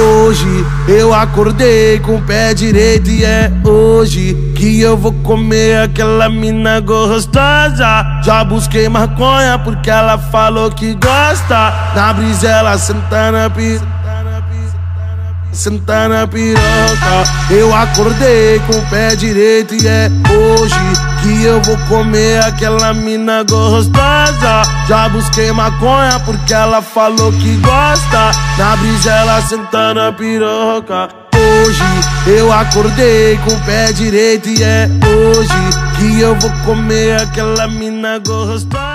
hoje eu acordei com o pé direito e é hoje que eu vou comer aquela mina gostosa. Já busquei maconha porque ela falou que gosta. Na brisa ela senta na pista sentar na piroca. Eu acordei com o pé direito e é hoje que eu vou comer aquela mina gostosa. Já busquei maconha porque ela falou que gosta. Na brisa ela sentar na piroca. Hoje eu acordei com o pé direito e é hoje que eu vou comer aquela mina gostosa.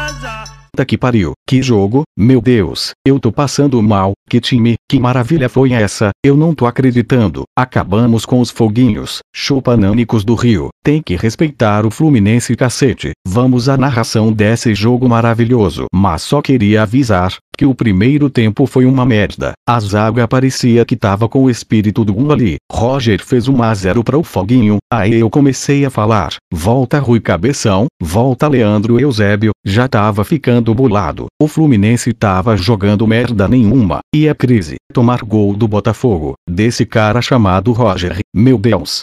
Tá que pariu, que jogo, meu Deus, eu tô passando mal, que time, que maravilha foi essa, eu não tô acreditando. Acabamos com os foguinhos, chupanânicos do Rio, tem que respeitar o Fluminense cacete. Vamos à narração desse jogo maravilhoso. Mas só queria avisar, que o primeiro tempo foi uma merda. A zaga parecia que tava com o espírito do gol ali. Roger fez 1 a 0 para o Foguinho. Aí eu comecei a falar: "Volta Rui Cabeção, volta Leandro Eusébio". Já tava ficando bolado. O Fluminense tava jogando merda nenhuma e a crise, tomar gol do Botafogo, desse cara chamado Roger, meu Deus.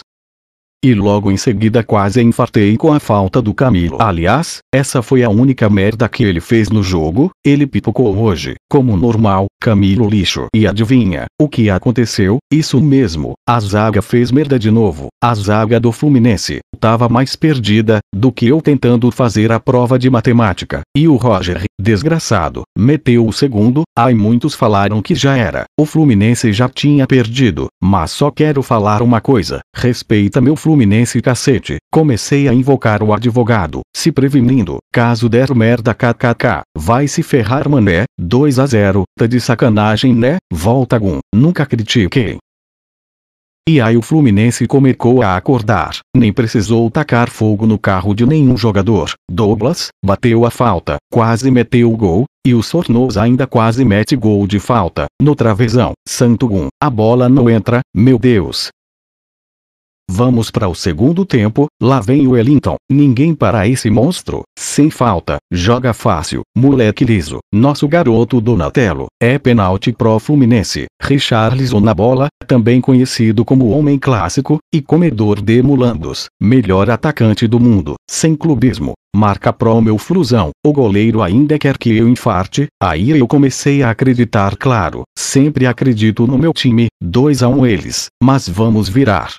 E logo em seguida quase enfartei com a falta do Camilo. Aliás, essa foi a única merda que ele fez no jogo, ele pipocou hoje, como normal, Camilo lixo. E adivinha, o que aconteceu? Isso mesmo, a zaga fez merda de novo. A zaga do Fluminense tava mais perdida do que eu tentando fazer a prova de matemática. E o Roger Desgraçado, meteu o segundo, ai muitos falaram que já era, o Fluminense já tinha perdido, mas só quero falar uma coisa, respeita meu Fluminense cacete, comecei a invocar o advogado, se prevenindo, caso der merda kkk, vai se ferrar mané, 2 a 0, tá de sacanagem né, volta Gum, nunca critiquei, e aí o Fluminense começou a acordar. Nem precisou tacar fogo no carro de nenhum jogador. Douglas bateu a falta, quase meteu o gol, e o Sornos ainda quase mete gol de falta, no travesão. Santo Gum, a bola não entra, meu Deus, Vamos para o segundo tempo, lá vem o Wellington, ninguém para esse monstro, sem falta, joga fácil, moleque liso, nosso garoto Donatello, é penalti pro Fluminense, Richarlison na bola, também conhecido como homem clássico, e comedor de mulandos, melhor atacante do mundo, sem clubismo, Marca pro meu flusão, o goleiro ainda quer que eu infarte, aí eu comecei a acreditar claro, sempre acredito no meu time, 2 a 1 um eles, mas vamos virar,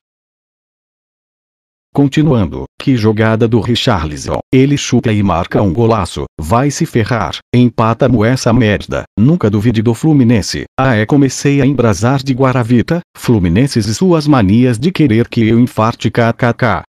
Continuando, que jogada do Richarlison. Ele chuta e marca um golaço, vai se ferrar, empata-mo essa merda. Nunca duvide do Fluminense. Ah é comecei a embrasar de Guaravita, Fluminenses e suas manias de querer que eu infarte kkk.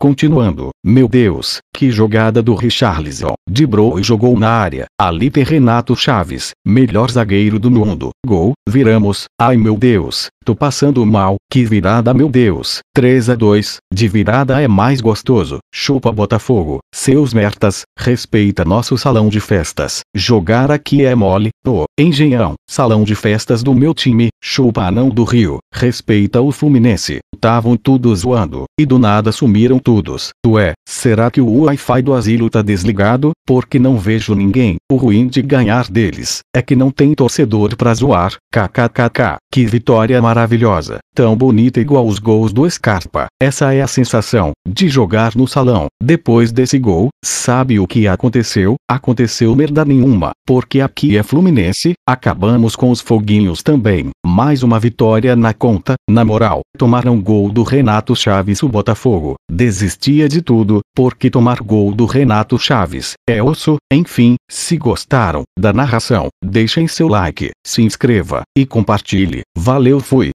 Continuando, meu Deus, que jogada do Richarlison. Dibrou e jogou na área. Ali tem Renato Chaves, melhor zagueiro do mundo. Gol, viramos. Ai meu Deus, tô passando mal. Que virada meu Deus. 3 a 2, de virada é mais gostoso. Chupa Botafogo, seus mertas, respeita nosso salão de festas. Jogar aqui é mole. Ô, oh, Engenhão, salão de festas do meu time. Chupa Anão do Rio, respeita o Fluminense. Tavam tudo zoando, e do nada sumiram todos. Tu é, Será que o Wi-Fi do asilo tá desligado? Porque não vejo ninguém. O ruim de ganhar deles é que não tem torcedor pra zoar. KKKK. Que vitória maravilhosa. Tão bonita igual os gols do Scarpa. Essa é a sensação de jogar no salão. Depois desse gol, sabe o que aconteceu? Aconteceu merda nenhuma, porque aqui é Fluminense, acabamos com os foguinhos também. Mais uma vitória na conta, na moral. Tomaram gol do Renato Chaves o Botafogo. Desistia de tudo porque tomar gol do Renato Chaves, é osso, enfim, se gostaram da narração, deixem seu like, se inscreva e compartilhe. Valeu, fui.